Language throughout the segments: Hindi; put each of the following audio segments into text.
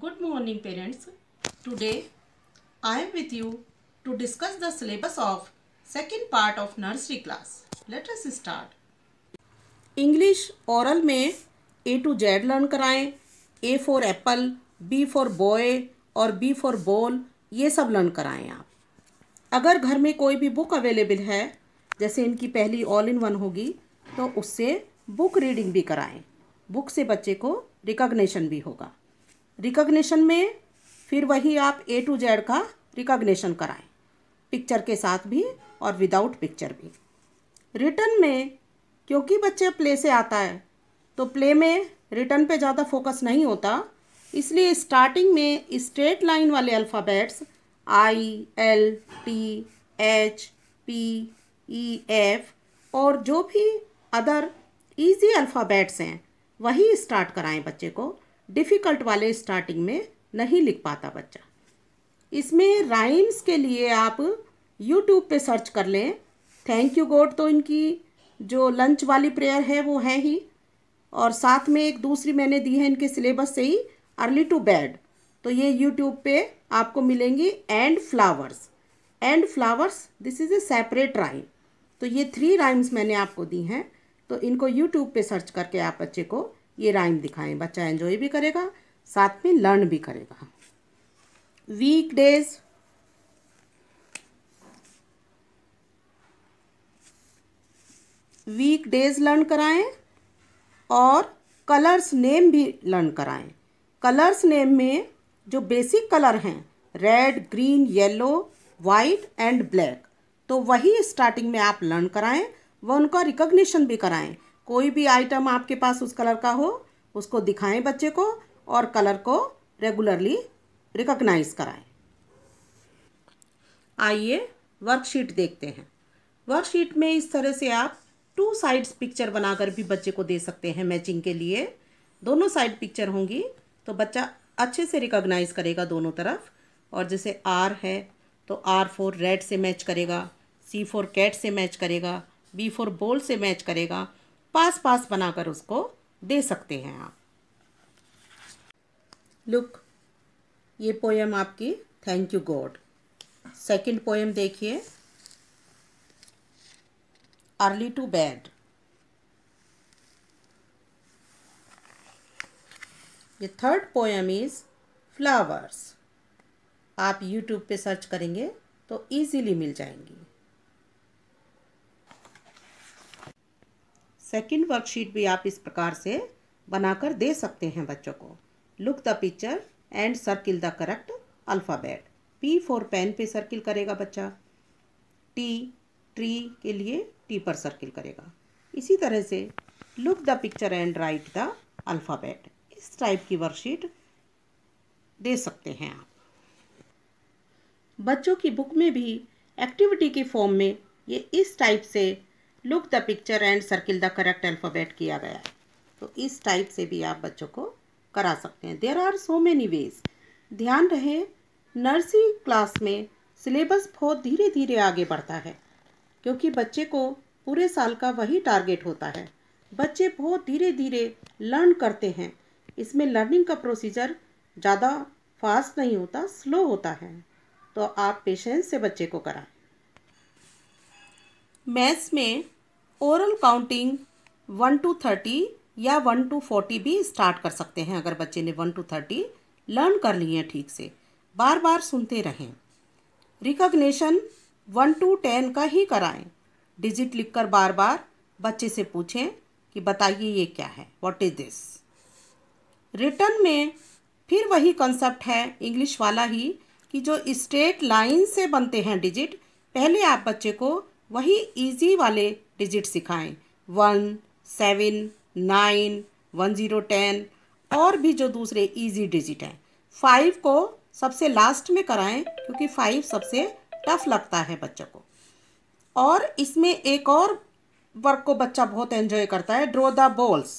good morning parents today i am with you to discuss the syllabus of second part of nursery class let us start english oral में a to z learn कराएं a for apple b for boy और b for ball ये सब learn कराएं आप अगर घर में कोई भी बुक अवेलेबल है जैसे इनकी पहली ऑल इन वन होगी तो उससे बुक रीडिंग भी कराएं बुक से बच्चे को रिकॉग्निशन भी होगा रिकॉग्निशन में फिर वही आप ए टू जेड का रिकॉग्निशन कराएं पिक्चर के साथ भी और विदाउट पिक्चर भी रिटर्न में क्योंकि बच्चे प्ले से आता है तो प्ले में रिटर्न पे ज़्यादा फोकस नहीं होता इसलिए स्टार्टिंग में स्ट्रेट लाइन वाले alphabets I L T H P E F और जो भी अदर इजी अल्फ़ाबेट्स हैं वही स्टार्ट कराएं बच्चे को डिफ़िकल्ट वाले स्टार्टिंग में नहीं लिख पाता बच्चा इसमें राइम्स के लिए आप यूट्यूब पे सर्च कर लें थैंक यू गॉड तो इनकी जो लंच वाली प्रेयर है वो है ही और साथ में एक दूसरी मैंने दी है इनके सिलेबस से ही अर्ली टू बेड तो ये यूट्यूब पे आपको मिलेंगी and flowers and flowers this is a separate rhyme तो ये थ्री राइम्स मैंने आपको दी हैं तो इनको यूट्यूब पे सर्च करके आप बच्चे को ये राइम दिखाएं बच्चा एंजॉय भी करेगा साथ में लर्न भी करेगा week days week days learn कराएं और कलर्स नेम भी लर्न कराएं कलर्स नेम में जो बेसिक कलर हैं red green yellow white and black तो वही स्टार्टिंग में आप लर्न कराएं व उनका रिकॉग्निशन भी कराएं कोई भी आइटम आपके पास उस कलर का हो उसको दिखाएं बच्चे को और कलर को रेगुलरली रिकॉग्नाइज कराएं आइए वर्कशीट देखते हैं वर्कशीट में इस तरह से आप टू साइड्स पिक्चर बनाकर भी बच्चे को दे सकते हैं मैचिंग के लिए दोनों साइड पिक्चर होंगी तो बच्चा अच्छे से रिकॉग्नाइज करेगा दोनों तरफ और जैसे आर है तो आर फोर रेड से मैच करेगा सी फोर कैट से मैच करेगा बी फोर बोल से मैच करेगा पास पास बनाकर उसको दे सकते हैं आप लुक ये पोएम आपकी thank you God second poem देखिए अर्ली टू बेड ये थर्ड पोएम इज़ फ्लावर्स आप यूट्यूब पे सर्च करेंगे तो इजीली मिल जाएंगी सेकंड वर्कशीट भी आप इस प्रकार से बनाकर दे सकते हैं बच्चों को look the picture and circle the correct alphabet P for pen पे सर्किल करेगा बच्चा टी ट्री के लिए टी पर सर्किल करेगा इसी तरह से look the picture and write the alphabet इस टाइप की वर्कशीट दे सकते हैं आप बच्चों की बुक में भी एक्टिविटी के फॉर्म में ये इस टाइप से look the picture and circle the correct alphabet किया गया है तो इस टाइप से भी आप बच्चों को करा सकते हैं there are so many ways ध्यान रहे नर्सरी क्लास में सिलेबस बहुत धीरे धीरे आगे बढ़ता है क्योंकि बच्चे को पूरे साल का वही टारगेट होता है बच्चे बहुत धीरे धीरे लर्न करते हैं इसमें लर्निंग का प्रोसीजर ज़्यादा फास्ट नहीं होता स्लो होता है तो आप पेशेंस से बच्चे को कराएं मैथ्स में oral counting one two thirty या वन टू फोर्टी भी स्टार्ट कर सकते हैं अगर बच्चे ने वन टू थर्टी लर्न कर लिए हैं ठीक से बार बार सुनते रहें रिकॉग्नेशन वन टू टेन का ही कराएं डिजिट लिखकर बार बार बच्चे से पूछें कि बताइए ये क्या है वॉट इज़ दिस रिटर्न में फिर वही कंसेप्ट है इंग्लिश वाला ही कि जो स्ट्रेट लाइन से बनते हैं डिजिट पहले आप बच्चे को वही इजी वाले डिजिट सिखाएं one seven nine one zero ten और भी जो दूसरे इजी डिजिट हैं फाइव को सबसे लास्ट में कराएं क्योंकि फाइव सबसे टफ लगता है बच्चों को और इसमें एक और वर्क को बच्चा बहुत एंजॉय करता है draw the balls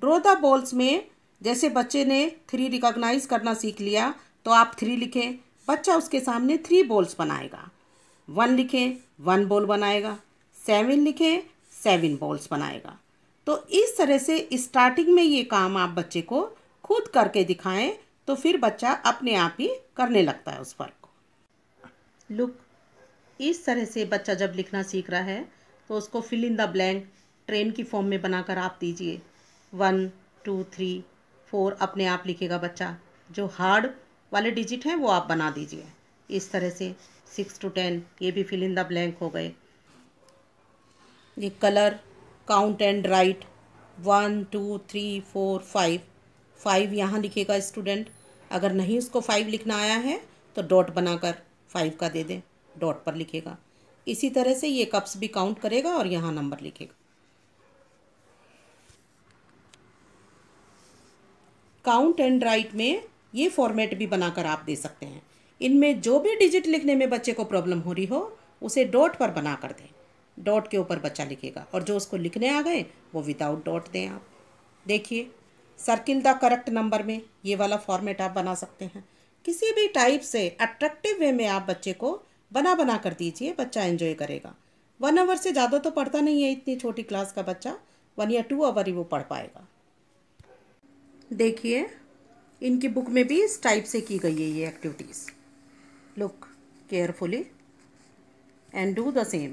draw the balls में जैसे बच्चे ने थ्री रिकॉग्नाइज करना सीख लिया तो आप थ्री लिखें बच्चा उसके सामने थ्री बॉल्स बनाएगा वन लिखें वन बॉल बनाएगा सेवन लिखें सेवन बॉल्स बनाएगा तो इस तरह से स्टार्टिंग में ये काम आप बच्चे को खुद करके दिखाएं तो फिर बच्चा अपने आप ही करने लगता है उस वर्क को लुक इस तरह से बच्चा जब लिखना सीख रहा है तो उसको fill in the blank train की फॉर्म में बनाकर आप दीजिए वन टू थ्री फोर अपने आप लिखेगा बच्चा जो हार्ड वाले डिजिट हैं वो आप बना दीजिए इस तरह से सिक्स टू टेन ये भी फिल इन द ब्लैंक हो गए ये colour count and write one two three four five five यहाँ लिखेगा स्टूडेंट अगर नहीं उसको फाइव लिखना आया है तो डॉट बनाकर फाइव का दे दें डॉट पर लिखेगा इसी तरह से ये कप्स भी काउंट करेगा और यहाँ नंबर लिखेगा काउंट एंड राइट में ये फॉर्मेट भी बनाकर आप दे सकते हैं इनमें जो भी डिजिट लिखने में बच्चे को प्रॉब्लम हो रही हो उसे डॉट पर बना कर दें डॉट के ऊपर बच्चा लिखेगा और जो उसको लिखने आ गए वो विदाउट डॉट दें आप देखिए सर्किल द करेक्ट नंबर में ये वाला फॉर्मेट आप बना सकते हैं किसी भी टाइप से अट्रैक्टिव वे में आप बच्चे को बना बना कर दीजिए बच्चा एंजॉय करेगा वन आवर से ज़्यादा तो पढ़ता नहीं है इतनी छोटी क्लास का बच्चा वन या टू आवर ही वो पढ़ पाएगा देखिए इनकी बुक में भी इस टाइप से की गई है ये activities Look carefully and do the same.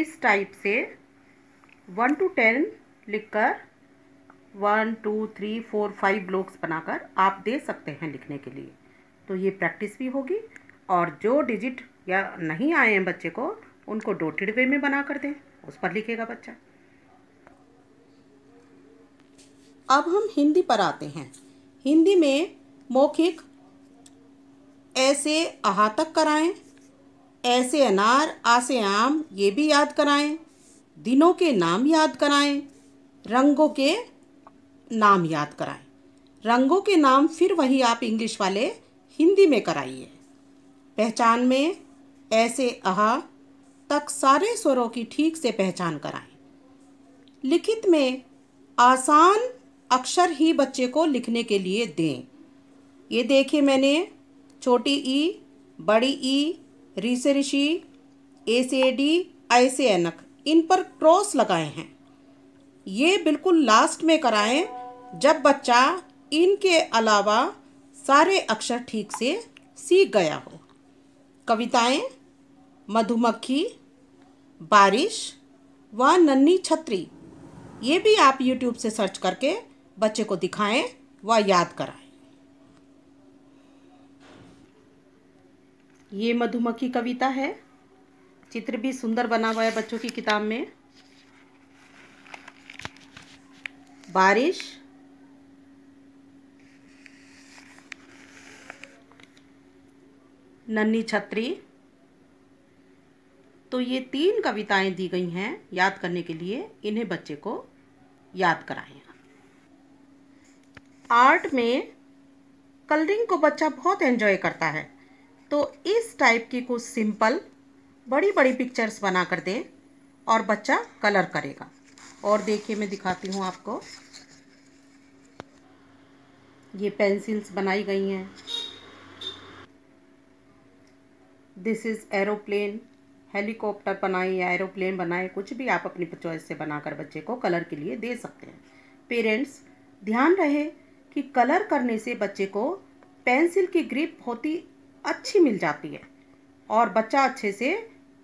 इस टाइप से वन टू टेन लिखकर one two three four five blocks बनाकर आप दे सकते हैं लिखने के लिए तो ये प्रैक्टिस भी होगी और जो डिजिट या नहीं आए हैं बच्चे को उनको डोटेड वे में बना कर दें उस पर लिखेगा बच्चा अब हम हिंदी पर आते हैं हिंदी में मौखिक ऐसे अहातक कराएं ऐसे अनार आसे आम ये भी याद कराएं दिनों के नाम याद कराएं रंगों के नाम याद कराएं रंगों के नाम फिर वही आप इंग्लिश वाले हिंदी में कराइए पहचान में ऐसे अहा तक सारे स्वरों की ठीक से पहचान कराएं लिखित में आसान अक्षर ही बच्चे को लिखने के लिए दें ये देखिए मैंने छोटी ई बड़ी ई री से ऋषि ए से डी आई से एनक इन पर क्रॉस लगाए हैं ये बिल्कुल लास्ट में कराएं जब बच्चा इनके अलावा सारे अक्षर ठीक से सीख गया हो कविताएं मधुमक्खी बारिश व नन्ही छतरी ये भी आप YouTube से सर्च करके बच्चे को दिखाएं व याद कराएं ये मधुमक्खी कविता है चित्र भी सुंदर बना हुआ है बच्चों की किताब में बारिश नन्ही छत्री तो ये तीन कविताएं दी गई हैं याद करने के लिए इन्हें बच्चे को याद कराएं आर्ट में कलरिंग को बच्चा बहुत एन्जॉय करता है तो इस टाइप की कुछ सिंपल बड़ी बड़ी पिक्चर्स बना कर दें और बच्चा कलर करेगा और देखिए मैं दिखाती हूँ आपको ये पेंसिल्स बनाई गई हैं दिस इज़ एरोप्लेन हेलीकॉप्टर बनाए या एरोप्लेन बनाए कुछ भी आप अपनी चॉइस से बनाकर बच्चे को कलर के लिए दे सकते हैं पेरेंट्स ध्यान रहे कि कलर करने से बच्चे को पेंसिल की ग्रिप बहुत ही अच्छी मिल जाती है और बच्चा अच्छे से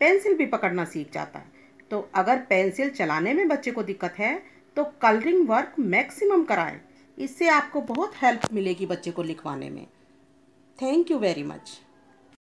पेंसिल भी पकड़ना सीख जाता है तो अगर पेंसिल चलाने में बच्चे को दिक्कत है तो कलरिंग वर्क मैक्सिमम कराएं इससे आपको बहुत हेल्प मिलेगी बच्चे को लिखवाने में थैंक यू वेरी मच